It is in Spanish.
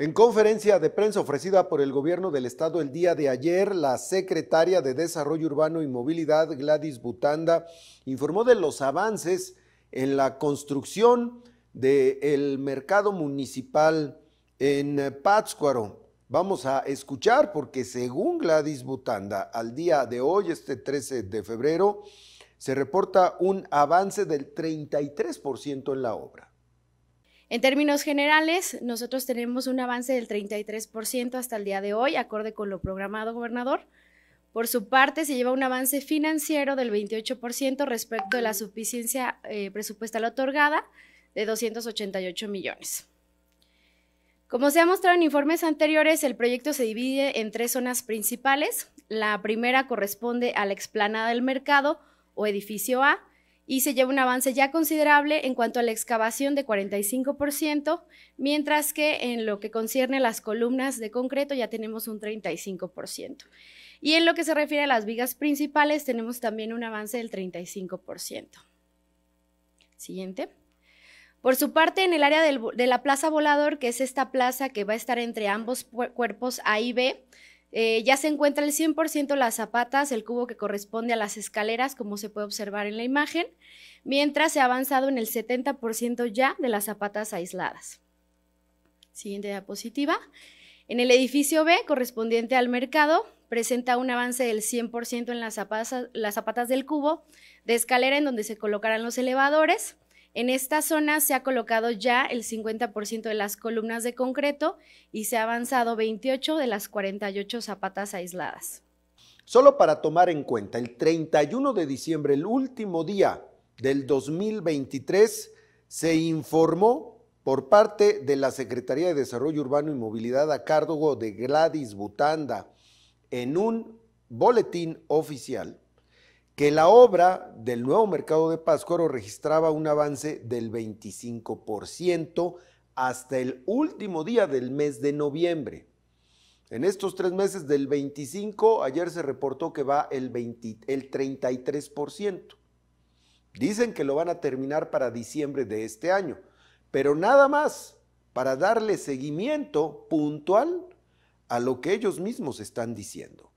En conferencia de prensa ofrecida por el gobierno del estado el día de ayer, la secretaria de Desarrollo Urbano y Movilidad, Gladys Butanda, informó de los avances en la construcción del mercado municipal en Pátzcuaro. Vamos a escuchar porque según Gladys Butanda, al día de hoy, este 13 de febrero, se reporta un avance del 33% en la obra. En términos generales, nosotros tenemos un avance del 33% hasta el día de hoy, acorde con lo programado, gobernador. Por su parte, se lleva un avance financiero del 28% respecto de la suficiencia eh, presupuestal otorgada de 288 millones. Como se ha mostrado en informes anteriores, el proyecto se divide en tres zonas principales. La primera corresponde a la explanada del mercado o edificio A, y se lleva un avance ya considerable en cuanto a la excavación de 45%, mientras que en lo que concierne a las columnas de concreto ya tenemos un 35%. Y en lo que se refiere a las vigas principales tenemos también un avance del 35%. Siguiente. Por su parte, en el área de la Plaza Volador, que es esta plaza que va a estar entre ambos cuerpos A y B, eh, ya se encuentra el 100% las zapatas, el cubo que corresponde a las escaleras, como se puede observar en la imagen, mientras se ha avanzado en el 70% ya de las zapatas aisladas. Siguiente diapositiva. En el edificio B, correspondiente al mercado, presenta un avance del 100% en las zapatas, las zapatas del cubo de escalera en donde se colocarán los elevadores. En esta zona se ha colocado ya el 50% de las columnas de concreto y se ha avanzado 28 de las 48 zapatas aisladas. Solo para tomar en cuenta, el 31 de diciembre, el último día del 2023, se informó por parte de la Secretaría de Desarrollo Urbano y Movilidad a cargo de Gladys Butanda en un boletín oficial que la obra del nuevo mercado de Páscuaro registraba un avance del 25% hasta el último día del mes de noviembre. En estos tres meses del 25, ayer se reportó que va el, el 33%. Dicen que lo van a terminar para diciembre de este año, pero nada más para darle seguimiento puntual a lo que ellos mismos están diciendo.